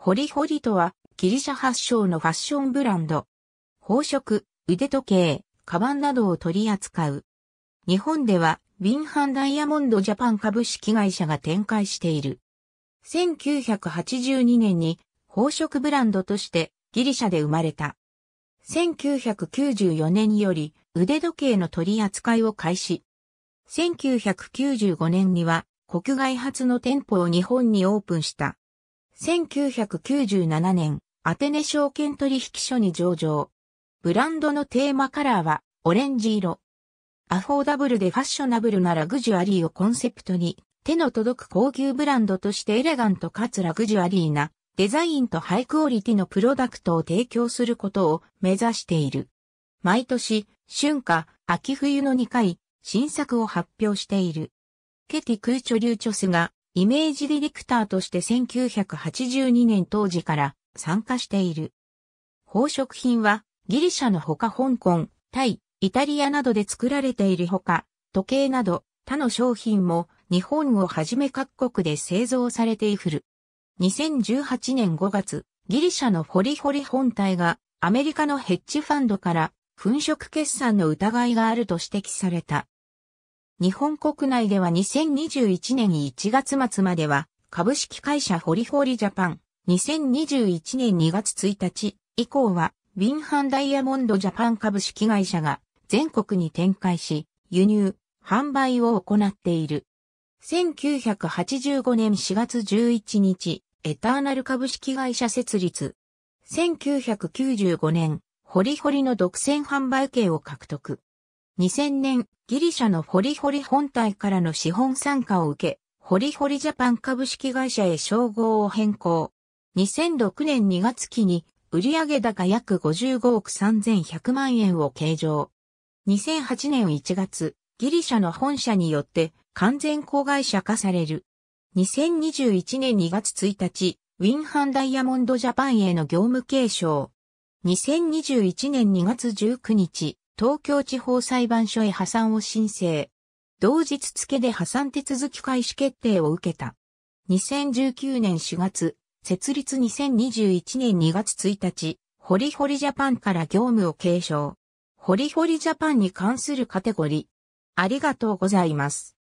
ホリホリとは、ギリシャ発祥のファッションブランド。宝飾、腕時計、カバンなどを取り扱う。日本では、ウィンハンダイヤモンドジャパン株式会社が展開している。1982年に宝飾ブランドとしてギリシャで生まれた。1994年より腕時計の取り扱いを開始。1995年には国外初の店舗を日本にオープンした。1997年、アテネ証券取引所に上場。ブランドのテーマカラーは、オレンジ色。アフォーダブルでファッショナブルなラグジュアリーをコンセプトに、手の届く高級ブランドとしてエレガントかつラグジュアリーな、デザインとハイクオリティのプロダクトを提供することを目指している。毎年、春夏、秋冬の2回、新作を発表している。ケティ・クーチョ・リューチョスがイメージディレクターとして1982年当時から参加している。宝飾品はギリシャのほか香港、タイ、イタリアなどで作られているほか、時計など他の商品も日本をはじめ各国で製造されている。2018年5月、ギリシャのホリホリ本体がアメリカのヘッジファンドから粉飾決算の疑いがあると指摘された。日本国内では2021年1月末までは、株式会社ホリホリジャパン、2021年2月1日以降は、ウィンハンダイヤモンドジャパン株式会社が全国に展開し、輸入、販売を行っている。1985年4月11日、エターナル株式会社設立。1995年、ホリホリの独占販売権を獲得。2000年、ギリシャのホリホリ本体からの資本参加を受け、ホリホリジャパン株式会社へ称号を変更。2006年2月期に売上高約55億3100万円を計上。2008年1月、ギリシャの本社によって完全子会社化される。2021年2月1日、ウィンハンダイヤモンドジャパンへの業務継承。2021年2月19日、東京地方裁判所へ破産を申請。同日付で破産手続き開始決定を受けた。2019年4月、設立2021年2月1日、ホリホリジャパンから業務を継承。ホリホリジャパンに関するカテゴリー。ありがとうございます。